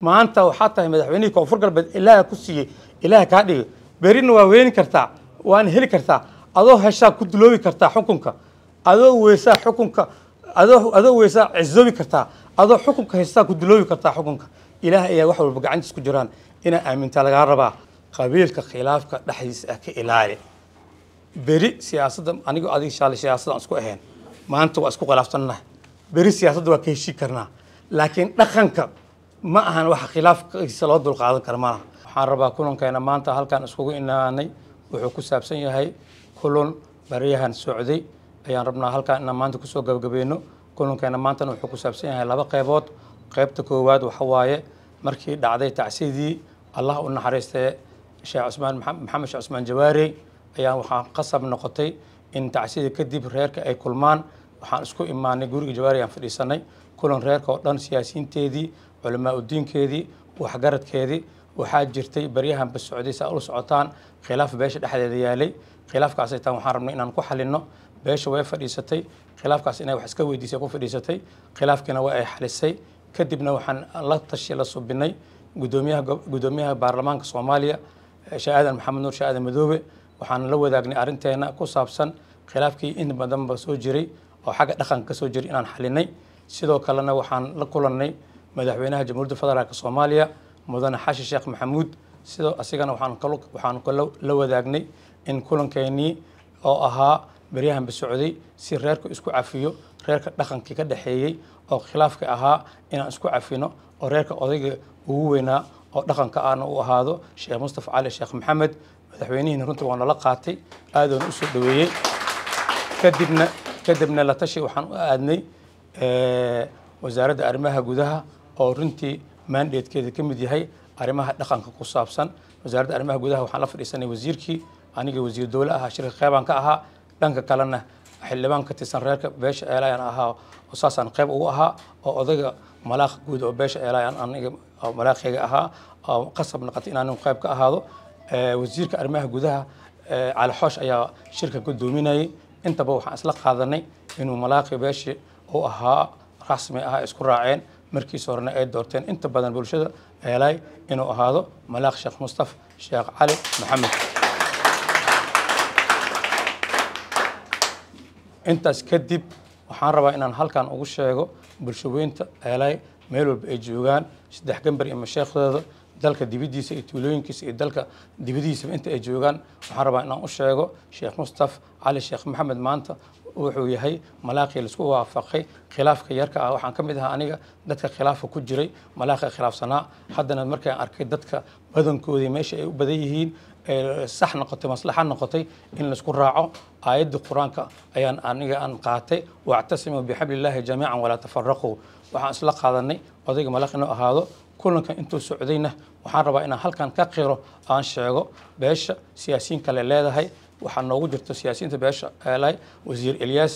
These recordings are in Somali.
maanta waxaa tahay madaxweynihii koonfur galbeed ilaaha ku siiyey ilaaha kaa dhigay berrina waa weyni kartaa waana heli kartaa adoo heshaa ku duloobi kartaa xukunka adoo weysaa xukunka adoo weysaa cizoobi kartaa adoo xukunka haystaa ku duloobi kartaa xukunka ilaah ayaa wax walba gacantiis ku jiraan inaa aamintaa lagaa rabaa qabiilka khilaafka dhexdiisa ah ka ilaali beri siyaasadda anigoo adiga shaalay siyaasadaan isku ahayn maanta waa isku khilaafsannaha beri siyaasadda waa ka heshii karnaa laakiin dhaqanka ma ahan wax khilaafkiisa loo dulqaadan kara malaha waxaan rabaa kulankeena maanta halkaan iskugu imaanay wuxuu ku saabsan yahay kulun baryahan socday ayaan rabnaa halkaan inaan maanta kusoo gabagabeyno kulankeena maantana wuxuu ku saabsan yahay laba qeybood qeybta koowaad waxa waaye markii dhacday tacsidii allah u naxariistee sheekh cusmaan maxamed sheekh cusmaan jawaare ayaan waxaan qasab noqotay in tacsida kadib reerka ay kulmaan waxaan isku imaanay guriga jawaari aan fadhiisanay kulan reerka oo dhan siyaasiyiinteedii culamaa udiinkeedii waxgaradkeedii waxaa jirtay baryahanba socday si aa ula socotaan khilaaf beesha dhexdeeda yaalay khilaafkaasay taan waxaan rabnay inaan ku xalinno beesha way fadhiisatay khilaafkaas inay wax iska weydiisay ku fadhiisatay khilaafkiina waa ay xalisay kadibna waxaan la tashi la subinay gudoomiyaha gudoomiyaha baarlamaanka soomaaliya eh, sheekh aadan maxamed nuur sheekh aadan madoobe waxaan la wadaagnay arrinteena ku saabsan khilaafkii in badanba soo jiray oo xagga dhaqanka soo jiray inaan xalinay sidoo kalena waxaan la kulannay madaxweynaha jamhuuriyadda federaalk soomaaliya mudane xashi sheekh maxamuud sidoo asigana waxaan la wadaagnay in kulankeenii oo ahaa beryahanba socday si reerku isku cafiyo reerka dhaqankii ka dhexeeyey oo khilaafka ahaa inaan isku cafino oo reerka odayga ugu weynaa oo dhaqanka ahna u ahaado sheekh mustafa cali sheekh maxamed madaxweynihiina runta waa nala qaatay aadana usoo dhaweeyey kadibna kadibna la tashi waxaan u aadnay eh, wasaaradda arrimaha gudaha oo runtii maandatekeeda ka mid yahay arrimaha dhaqanka ku saabsan wasaaradda arrimaha gudaha waxaan la fadhiisanay wasiirkii aniga wasiir dowle ahaa shirka qeybaan ka ahaa dhanka kalena xildhibaan ka tirsan reerka beesha eelayan ahaa oo saasaan qeyb ugu ahaa oo odayga malaaqa guud oo beesha eelayan aniga malaaqayga ahaa oo qasab naqatay inaanin qeyb ka ahaado wasiirka arrimaha gudaha cali xoosh ayaa shirka gudoominayay intaba waxaan isla qaadanay inuu malaaqi beeshi uu ahaa rasmi ah isku raaceen markiis horena ay doorteen inta badan bulshada eelay inuu ahaado malaaq sheekh mustaf sheekh cali maxamed intaas kadib waxaan rabaa inaan halkan ugu sheego bulshaweynta eelay meel walba ay joogaan saddex gambar iyo masheekhdooda dalka dibadiisa iyo tuulooyinkiisa iyo dalka dibadiisaba inta ay joogaan waxaan rabaa inaan u sheego sheekh mustaf cali sheekh maxamed maanta wuxuu yahay malaaqii laisku waafaqay khilaafka yarka ah waxaan ka mid ahaa aniga dadka khilaafka ku jiray malaaqa khilaafsanaa haddana markaan arkay dadka badankoodii meesha ay u badan yihiin sax noqotay maslaxa noqotay in laisku raaco aayadda qur-aanka ayaan aniga aan qaatay wactasimu bixablillahi jamiican walaa tafaraquu waxaan isla qaadanay odayga malaaq inuu ahaado kulankan intuu socdayna waxaan rabaa inaan halkan ka qiro aan sheego beesha siyaasiyiin kale leedahay waxaa noogu jirto siyaasiyiinta beesha eelay wasiir elyaas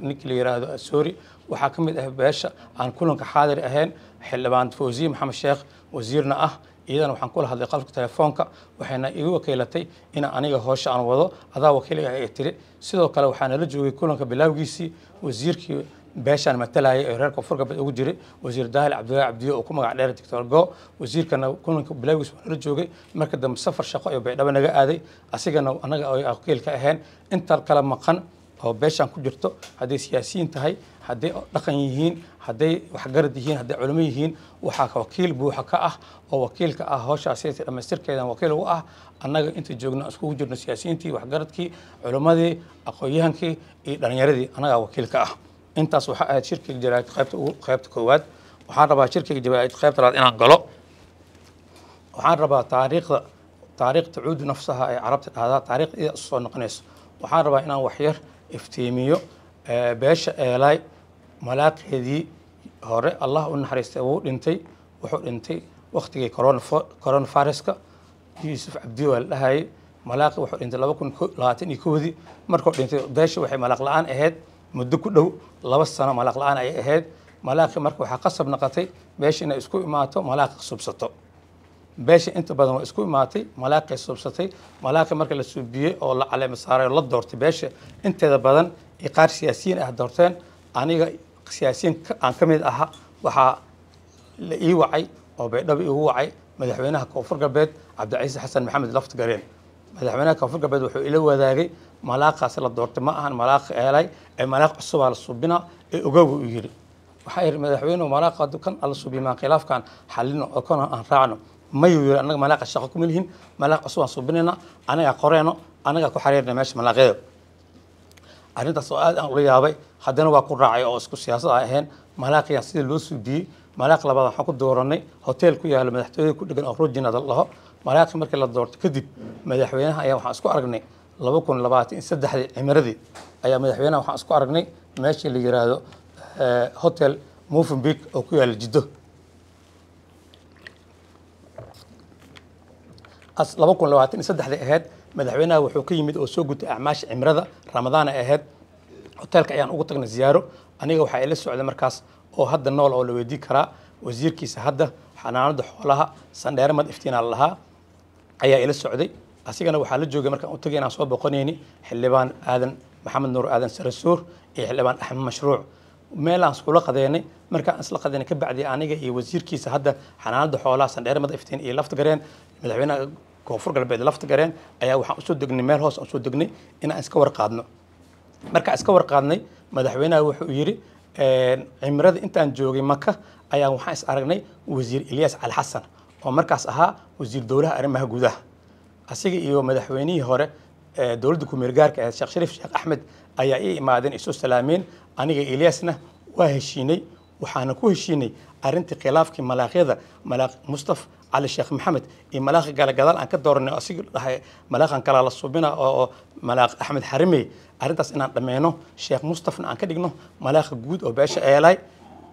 ninki la yiraahdo asori waxaa ka mid ah beesha aan kulanka xaadir ahayn xildhibaan fawziye maxamed sheekh wasiirna ah iyadana waxaan kula hadlay qalabka telefoonka waxayna igu wakiilatay in aniga hoosha aan wado adaa wakiiliga ay tiri sidoo kale waxaa nala joogay kulanka bilaawgiisii wasiirkii beeshaan matalaya ee reer koonfur galbeed ugu jiray wasiir daahil cabdullaahi cabdiyo oo ku magac dheer doctor go wasiirkana kulanka bilaagiis waxuu la joogay marka dambe safar shaqo iyo baydhabo naga aaday asigana annaga ay aqiilka ah ahayn intaa kala maqan oo beeshaan ku jirto hadday siyaasiyiin tahay hadday dhaqan yihiin hadday waxgarad yihiin hadday culimo yihiin waxaa wakiil buuxa ka ah oo wakiilka ah howshaasi dhammaystirkeedan wakiil ugu ah annaga inta joogno iskugu jirno siyaasiyiintii waxgaradkii culimmadii aqoon-yahankii iyo dhalinyaradii annagaa wakiil ka ah intaas waxaa ahayd shirkiga jaraa'id qaybta ugu qaybta koowaad waxaan rabaa shirkiga jaraa'id qaybta labaad inaan galo waxaan rabaa taariikhda taariikh tacuudu nafsaha ee carabta dhahdaa taariikh ida isu soo noqonayso waxaan rabaa inaan waxyar iftiimiyo beesha eelay malaaqeedii hore allah u naxariistay wuu dhintay wuxuu dhintay waktigii coronaviruska yuusuf cabdi waa la dhahayay malaaqi wuxuu dhintay laba kun labaatan iyo kowdii markuu dhintay beesha waxay malaaq la-aan ahayd muddo ku dhow laba sano malaaq la-aan ayay ahayd malaaqii marka waxaa qasab noqotay beesha inay isku imaato malaaqi subsato beesha inta badan waa isku imaatay malaaqay subsatay malaaqi marka la suubiyey oo la caleema saaray la doortay beesha inteeda badan ee qaar siyaasiyiin ah doorteen aniga siyaasiyiin aan ka mid aha waxaa la ii wacay oo baydhaba iigu wacay madaxweynaha koonfur galbeed cabdicasiis xasan maxamed laftigareen madaxweynaha koonfur galbeed wuxuu ila wadaagay malaaqaasi la doortay ma ahan malaaq eelay ee malaaq cusubaa la subinaa ee ogowga u yiri waxaa yidhi madaxweynuhu malaaqa kan alla subiy khilaafkan xallino oo kana aan raacno mayuu yiri annaga malaaqa shaqo kuma lihin malaaq cusub aan subinayna anagaa qoreyno anagaa ku xariirna meesha malaaqyada arrintaas oo aad aan ula yaabay haddana waa ku raacay oo isku siyaasad a ahayn malaaqiyaa sida loo suubiyey malaaq labaad waxaan ku dooranay hotel ku yaalo madaxtooyada ku dhegan oo rojinada laho maraykanka markii la doorto kadib madaxweynaha ayaa waxaan isku aragnay laba kun labaatan saddexdii cimiradii ayaa madaxweynaha waxaan isku aragnay meeshii la yiraahdo eh, hotel movenbik oo ku yaala jiddo laba kun labaatan saddexdii ahayd madaxweynaha wuxuu ka yimid oo soo gutay acmaasha cimrada ramadaan ay ahayd hotelka ayaan ugu tagnay ziyaaro aniga waxaa ila socday markaas oo hadda nool oo la weydii karaa wasiirkiisa hadda xanaanada xoolaha sandheermad iftiinaa la lahaa ayaa ila socday asigana waxaa la joogay markaan u tagay inaan soo boqonayni xildhibaan aadan maxamed nuur aadan sarasuur iyo xildhibaan axmed mashruuc meelaan iskula qadeynay markaan isla qadeynay ka bacdi aniga iyo wasiirkiisa hadda xanaanada xoolaha sandheere mada iftiin iyo lafta gareen madaxweynaha koonfur galbeed lafta gareen ayaa waxaan usoo degnay meel hoos usoo degnay inaan iska warqaadno markaan iska warqaadnay madaxweynaha wuxuu yidhi cimrada intaan joogay maka ayaa waxaan is aragnay wasiir eliyaas cali xasan oo markaas ahaa wasiir dowlaha arrimaha gudaha asiga iyo madaxweynihii hore ee dowladda kumeelgaarka ee ah, sheekh shariif sheekh axmed ayaa ii imaadeen isu salaameen aniga ilyasna waa heshiinay waxaana ku heshiinay arintii khilaafkii malaakyada mustaf cali sheekh maxamed iyo malaaqi kale aan ka dooranay asiga dhahay malaaqan kala la subina oo malaaq axmed xarimey arrintaas inaan dhammeyno sheekh mustafna aan ka dhigno malaaqa guud oo beesha eelay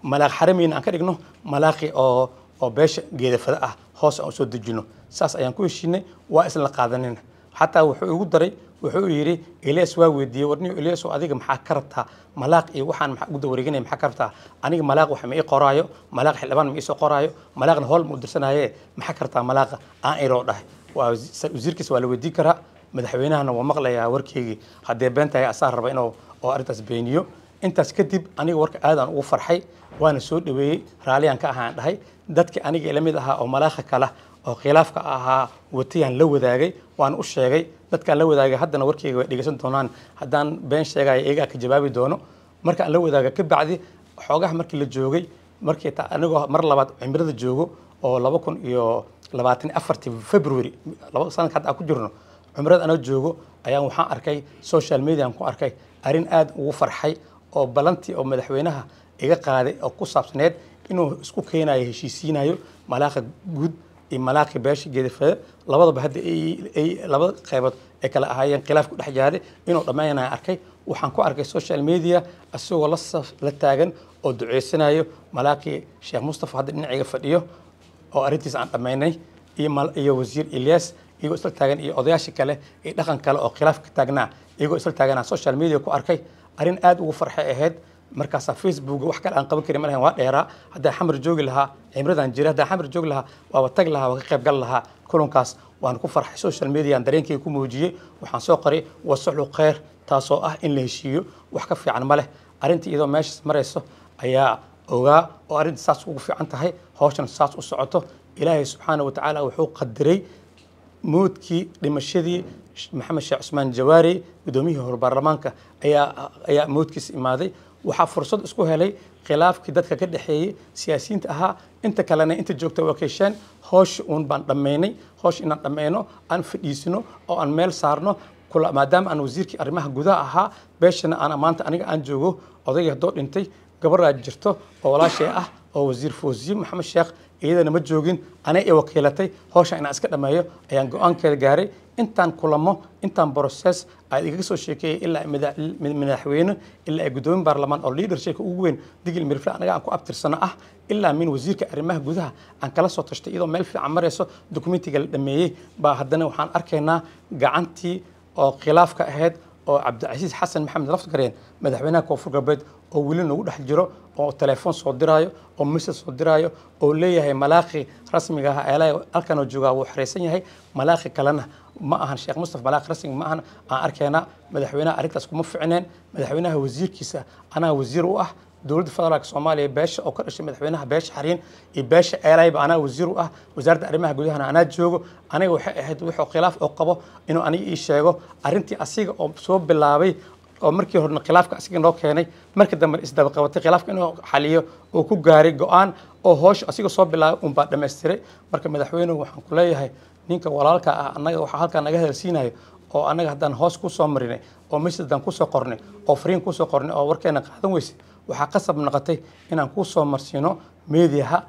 malaaq xarimeyna aan ka dhigno malaaqi oo oo beesha geedafada ah hoos aan usoo dejino saas ayaan ku heshiinay waa isla qaadanina xataa wuxuu igu daray wuxuu yidhi elias waa weydiiyey warniyo elias oo adiga maxaa ka rabtaa malaaq iyo waxaan maxaa ugu dawareeganaya maxaa ka rabtaa aniga malaaq wax ma ii qoraayo malaaq xildhibaan ma ii qoraayo malaaqna hool ma u dirsanaaye maxaa ka malaaqa aan iroo dhahay wasiirkiis waa la weydiin karaa madaxweynahana waa maqlayaa warkeygii haddee beentahay asaa raba inuu oo arrintaas beeniyo intaas kadib aniga warka aadaan ugu farxay waana soo dhaweeyey raalliyaan ka ahaan dhahay dadkii aniga ila mid ahaa oo malaakha kala oo khilaafka ahaa watayaan la wadaagay waan u sheegay dadkaan la wadaagay haddana warkayga way dhegeysan doonaan haddaan been sheegaya iyagaa ka jawaabi doono markaan la wadaaga ka xoogaha markii la joogay markii anigoo mar labaad cimrada joogo oo laba kun iyo labaatan afartii february laba sanadka hadda aan ku jirno cumrada anoo joogo ayaan waxaan arkay social mediaan ku arkay arrin aad ugu farxay oo balantii oo madaxweynaha iga qaaday oo ku saabsaneed inuu isku keenayo heshiisiinayo malaaqa guud iyo malaaqi beesha geedafeede labadaba hadda labada qeybood ay kale ahaayeen khilaaf ku dhex jaaday inuu dhammaynaya arkay waxaan ku arkay social media isagoo la la taagan oo duceysanayo malaaqii sheekh mustafa hadda dhinaciga fadhiyo oo arrintiis aan dhammaynay iyo wasiir ilyas iyagoo isla taagan iyo odayaashii kale iyo dhaqan kale oo khilaafka taagnaa iyagoo isla taaganaa social media ku arkay arrin aad ugu farxa ahayd markaas facebook wax kale aan qaban karin malahayn waa dheeraa haddaa xamar joogi lahaa cimradaan jira haddaan xamar joogi lahaa waaba tag lahaa waa ka qayb gal lahaa kulankaas waan ku farxay social mediaan dareenkayga ku muujiyey waxaan soo qoray wasaxlu khayr taasoo ah in la heshiiyo wax ka fiican ma leh arrintii iyadoo meeshaas marayso ayaa ogaa oo arrinta saas ugu fiican tahay hawshan saas u socoto ilaahay subxaana wa tacaala wuxuu qadiray moodkii dhimashadii maxamed sheekh cusmaan jawaare gudoomiyihii horbaarlamaanka ayaa ayaa mowdkiis imaaday waxaa fursad isku helay khilaafkii dadka ka dhexeeyey siyaasiyiinta ahaa inta kalena inta joogta waa keesheen hoosh uun baan dhammaynay hoosh inaan dhammayno aan fadhiisino oo aan meel saarno maadaama aan wasiirkii arrimaha gudaha ahaa beeshana aan maanta aniga aan joogo odayga haddoo dhintay gabaraa jirto oo walaashay ah oo wasiir foosiye maxamed sheekh iyadana ma joogin anay i wakiilatay hoosha inaan iska dhammeeyo ayaan go-aankeeda gaaray intaan kulamo intaan broses aad igaga soo sheekeeya ilaa madaxweyne ilaa ay guddoomin baarlamaan oo leadershipka ugu weyn digil mirfle anaga aan ku abtirsano ah ilaa min wasiirka arrimaha gudaha aan kala soo tashtay iyadoo meel fiican marayso documentiga la dhameeyey baa haddana waxaan arkaynaa gacantii oo khilaafka ahayd oo cabdicasiis xasan maxamed laftagareen madaxweynaha koonfur galbeed oo weli nagu dhex jiro oo telefoon soo diraayo oo message soo diraayo oo leeyahay malaaqi rasmiga ah eelay halkanoo joogaa wuu xeraysan yahay malaaqi kalena ma ahan sheekh mustafa balaaq rasmi ma ahan aan arkaynaa madaxweynaha arrintaas kuma ficneen madaxweynaha wasiirkiisa anaa wasiir u ah dowladda federaalka soomaaliya beesha oo ka dhashay madaxweynaha beesha xariin iyo beesha eelayba anaa wasiir u ah wasaaradda arrimaha gudahana anaa joogo aniga waxay ahayd wuxuu khilaaf oo qabo inuu aniga ii sheego arrintii asiga oo soo bilaabay oo markii horena khilaafka asiga noo keenay markii dambe isdaba khilaafka inuu xaliyo oo ku gaaray go-aan oo hoosh asiga soo bilaabay unbaa dhammaystiray marka madaxweynuhu waxaan ku leeyahay ninka walaalka ah anaga waxaa halkaa naga helsiinayo oo anaga haddaan hoos kusoo marinay oo message haddaan kusoo qornay oo fariin kusoo qornay oo warkeena qaadan weysay waxaa qasab noqotay inaan kusoo marsiino mediaha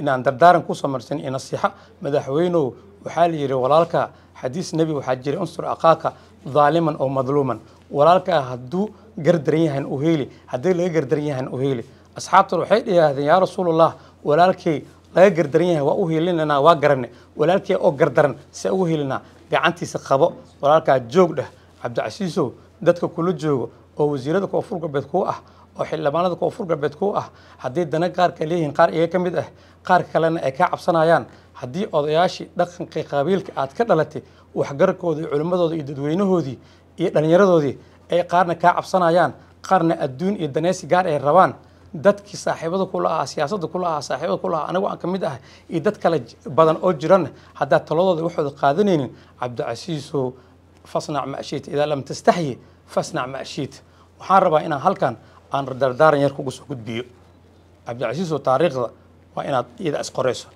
inaan dardaaran kusoo marsiino iyo nasiixa madaxweynow waxaa la yidhi walaalka xadiis nebi waxaa jiray unsur aqaaka daaliman oo madluuman walaalka ah hadduu gardaran yahan u heeli haddii laga gardaran yahan u heeli asxaabtuna waxay yidhaahdeen yaa rasuulallah walaalkay laga gardaran yahay waa u hiilinanaa waa garane walaalkii oo gardaran se ugu hiilinaa gacantiisa qabo walaalkaa joog joogdhah cabdicasiisow dadka kula joogo oo wasiirada koonfur galbeed kuu ah oo xildhibaanada koonfur galbeed kuu ah haddii dana qaarka leeyihiin qaar iyaga ka mid ah qaar kalena ay kaa cabsanayaan haddii odayaashii dhaqanka qabiilka aad ka dhalatay waxgararkoodii culimmadooda iyo dadweynahoodii iyo dhallinyaradoodii ay qaarna kaa cabsanayaan qaarna adduun iyo daneysi gaar ay rabaan dadkii saaxiibada kula ahaa siyaasadda kula ahaa saaxiibada kula ahaa anigu aan ka mid ah iyo dad kale badan oo jiranna haddaad taladooda waxooda qaadanaynin cabdicasiisow fasnac macshiita idaa lam tastaxyi fasnac macshiita waxaan rabaa inaan halkan aan dardaaran yar kugu soo gudbiyo cabdicasiisow taariikhda waa inaad iyada isqorayso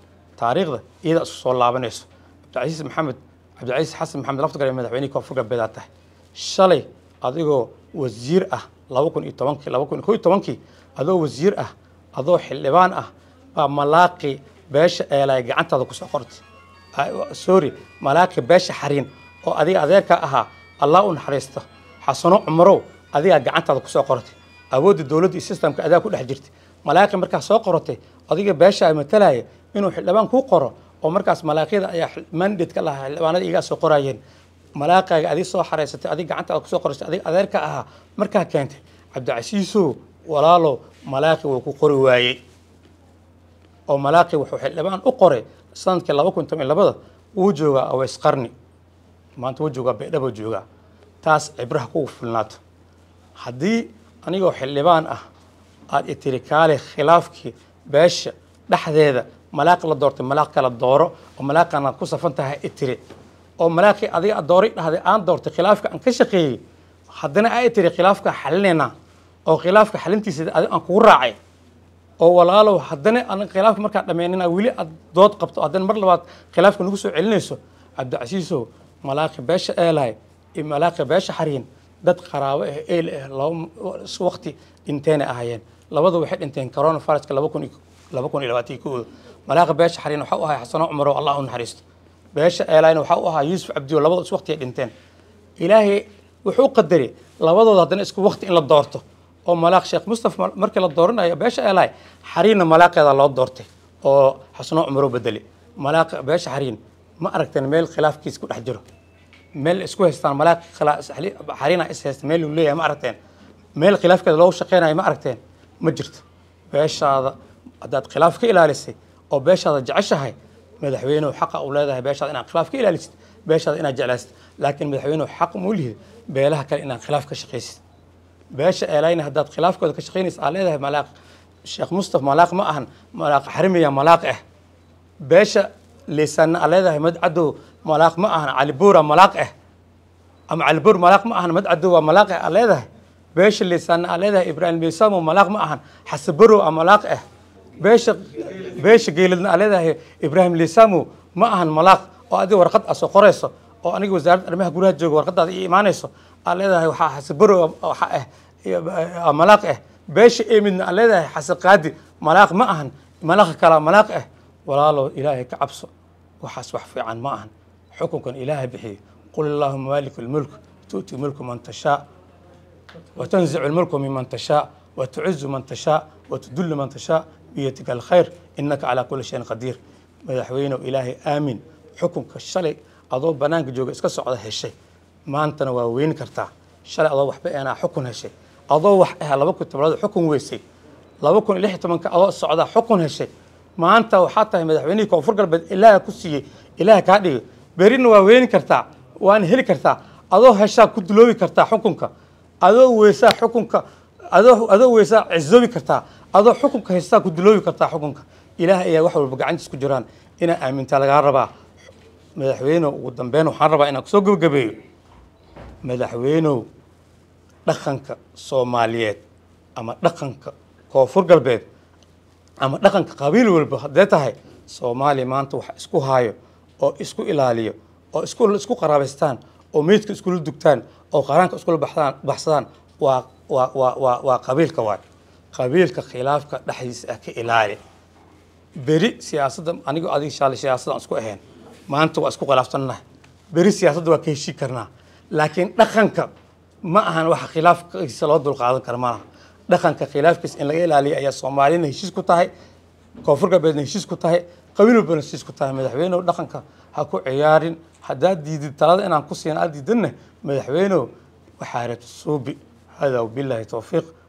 taariikhda iyada isku soo laabanayso cabdicasiis maxamed cabdicasiis xasan maxamed laftigaray madaxweynihii koonfur galbeedaad tahay shalay adigoo wasiir ah laba kun iyo tobankii laba kun iyo kow iyo tobankii adoo wasiir ah adoo xildhibaan ah baa malaaqi beesha eelay gacantaada kusoo qortay sorry malaaqi beesha xariin oo adiga adeerka ahaa allah u naxariista xasano cumarow adigaa gacantaada kusoo qortay awoodda dowladda iyo sistamka adaa ku dhex jirtay malaaqi markaa soo qoratay adiga beesha ay matalaya inuu xildhibaan ku qoro oo markaas malaaqyada ayaa mandate lahaa xildhibaanada igaa soo qoraayeen malaaqaaga adi soo xaraysatay adig gacantaada kusoo qoraysay adig adeerka ahaa markaa keentay cabdicasiisow walaalo malaaki wuu ku qori waayey oo malaaki wuxuu xildhibaan u qoray sanadkii laba kun toban labada wuu joogaa aweys qarni maanta wuu joogaa baydhabo joogaa taas cibraha kugu filnaato haddii anigoo xildhibaan ah aada itiri kaale khilaafkii beesha dhexdeeda malaaq la doortay malaaq kala dooro oo malaaqan aad ku safan tahay itiri oo malaaqii adiga aad dooray dhahday aan doortay khilaafka aan ka shaqeeyey haddana aa itiri khilaafka xalinaynaa oo khilaafka xalintiisa aan kugu raacay oo walaalow haddana adan khilaafka markaan dhammaynana weli aad dood qabto haddana mar labaad khilaafka nagu soo celinayso cabdicasiisow malaaqi beesha eelahay iyo malaaqi beesha xariin dad qaraabo ah eel ah laba waqti dhinteena ahaayeen labada waxay dhinteen corona viruska laba kun laba kun iyo labaatanki kooda malaaqa beesha xariin waxa u ahaa xasano cumar oo allah u naxariisto beesha eelaayna waxa u ahaa yuusuf cabdiyo labada is waqti ay dhinteen ilaahay wuxuu qadaray labadooda haddana isku waqti in la doorto oo malaaq sheekh mustafa markii la dooranayo beesha eelahay xariinna malaaqeeda loo doortay oo xasno cumaro bedeli malaaq beesha xariin ma aragteen meel khilaafkiis ku dhex jiro meel isku haystaan malaaq xariina is haysta meel uu ma aragteen meel khilaafkeeda loogu shaqeynayo ma aragteen ma jirto beeshaada haddaad khilaaf ka ilaalisay oo beeshaada jeceshahay madaxweynuhu xaqa u leedahay beeshaada inaad khilaaf ka ilaalisid beeshaada inaad jeclaasid laakiin madaxweynuhu xaq muu beelaha kale inaad khilaaf ka shaqaysid beesha eelayn haddaad khilaafkooda ka shaqaynaysa aa leedahay malaaq sheekh mustaf malaaq ma ahan malaaq xarimiya malaaq ah beesha liisanna aa leedahay mad cadow malaaq ma ahan calibuura malaaq ah ama calibuur malaaq ma ahan mad cadow waa malaaq ah eh, aa leedahay beesha liisanna aa leedahay ibraahim bisaamo malaaq ma ahan xasibarow aa malaaq ah beesha beesha geeladna aa leedahay ibraahim liisaamo ma ahan malaaq oo adiga warqad aa soo qorayso oo aniga wasaaradda arrimaha guraha jooga warqadaada io imaanayso aa leedahay waxaa xasabarow eh, ah eh, malaaq ah eh, beesha emidna aa leedahay xasaqaadi malaaq ma ahan malaqa kalaa malaaq ah walaalow ilaahay ka cabso waxaas wax fiican ma ahan xukunkan ilaahay bixiye qul allaahuma maalik almulk tu'ti mulku man tashaa وتنزع الملك ممن تشاء وتعز من تشاء وتدل man tashaa بيدك الخير إنك على كل شيء قدير مدحوينه إلهي aamin xukunka shalay adoo banaanka jooga iska socda heshay maantana waa weyni kartaa shalay adoo waxba eenaa xukun heshay adoo wax aha laba kun tobnaad xukun weysay laba kun lix tobanka adoo socdaa xukun heshay maanta waxaa tahay madaxweynihii koonfur galbeed ilaaha ku siiyey ilaaha kaa dhigay berina waa weyni kartaa waana heli kartaa adoo heshaa ku duloobi kartaa xukunka adoo weysaa xukunka adoo adoo weysaa cizoobi kartaa adoo xukunka hestaa ku duloobi kartaa xukunka ilaah ayaa wax walba gacantiis ku jiraan inaa aaminta lagaa rabaa madaxweyne ugu dambeyn waxaan rabaa inaan kusoo gabagabeeyo madaxweynow dhaqanka soomaaliyeed ama dhaqanka koonfur galbeed ama dhaqanka qabiil walba haddee tahay soomaaliya maanta wax isku haayo oo isku ilaaliyo oo isku qaraabaystaan oo meydka iskula dugtaan oo qaraanka iskula baxsadaan waa qabiilka waay qabiilka khilaafka dhexdiisa ah ka ilaali beri siyaasadda anigo adig shalay siyaasadaan isku ahayn maanta waa isku khilaafsannahay beri siyaasadda waa ka heshii karnaa laakiin dhaqanka ma ahan waxa khilaafkiisa loo dulqaadan kara malaha dhaqanka khilaafkiisa in laga ilaaliya ayaa soomaalina heshiis ku tahay koonfur galbeedna heshiis ku tahay qabiil walbana heshiis ku tahay madaxweynehu dhaqanka ha ku ciyaarin haddaad diidid talada inaan ku siina ad diidanna madaxweynehu waxaa rabta suubi hada wabilaahi towfiiq